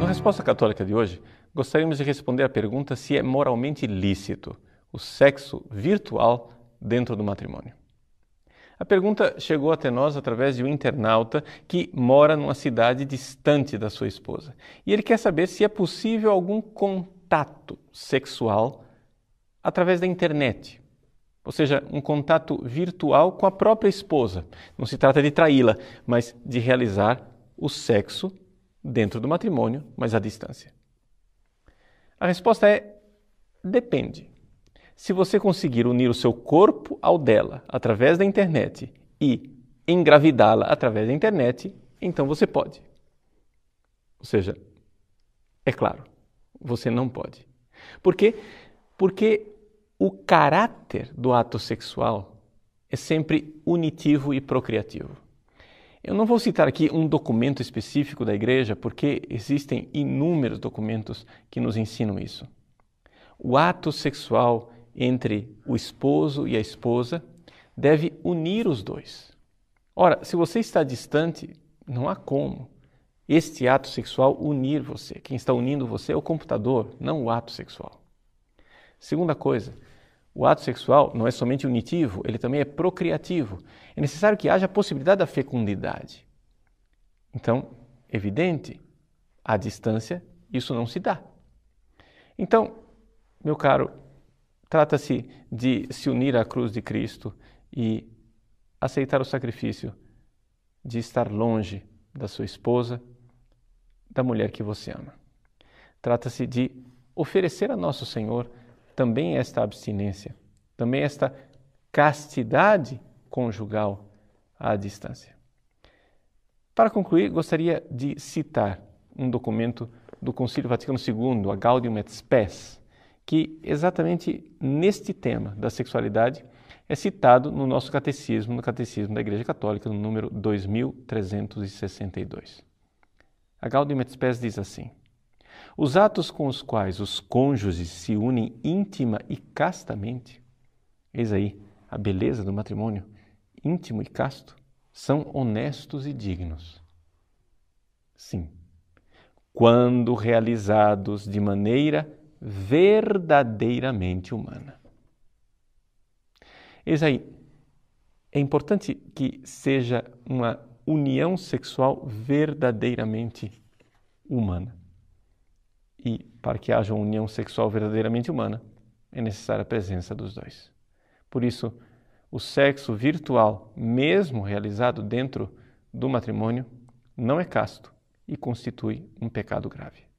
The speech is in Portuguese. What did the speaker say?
No resposta católica de hoje, gostaríamos de responder à pergunta se é moralmente lícito o sexo virtual dentro do matrimônio. A pergunta chegou até nós através de um internauta que mora numa cidade distante da sua esposa. E ele quer saber se é possível algum contato sexual através da internet. Ou seja, um contato virtual com a própria esposa. Não se trata de traí-la, mas de realizar o sexo dentro do matrimônio, mas à distância. A resposta é depende. Se você conseguir unir o seu corpo ao dela através da internet e engravidá-la através da internet, então você pode. Ou seja, é claro, você não pode. Por quê? Porque o caráter do ato sexual é sempre unitivo e procriativo. Eu não vou citar aqui um documento específico da igreja, porque existem inúmeros documentos que nos ensinam isso. O ato sexual entre o esposo e a esposa deve unir os dois. Ora, se você está distante, não há como este ato sexual unir você. Quem está unindo você é o computador, não o ato sexual. Segunda coisa, o ato sexual não é somente unitivo, ele também é procriativo. É necessário que haja a possibilidade da fecundidade. Então, evidente, à distância, isso não se dá. Então, meu caro Trata-se de se unir à cruz de Cristo e aceitar o sacrifício de estar longe da sua esposa, da mulher que você ama. Trata-se de oferecer a nosso Senhor também esta abstinência, também esta castidade conjugal à distância. Para concluir, gostaria de citar um documento do Concílio Vaticano II, a Gaudium et Spes, que exatamente neste tema da sexualidade é citado no nosso catecismo, no catecismo da Igreja Católica, no número 2362. A Gaudium et Spes diz assim: Os atos com os quais os cônjuges se unem íntima e castamente, eis aí a beleza do matrimônio, íntimo e casto, são honestos e dignos. Sim, quando realizados de maneira verdadeiramente humana. Eis aí, é importante que seja uma união sexual verdadeiramente humana. E para que haja uma união sexual verdadeiramente humana, é necessária a presença dos dois. Por isso, o sexo virtual, mesmo realizado dentro do matrimônio, não é casto e constitui um pecado grave.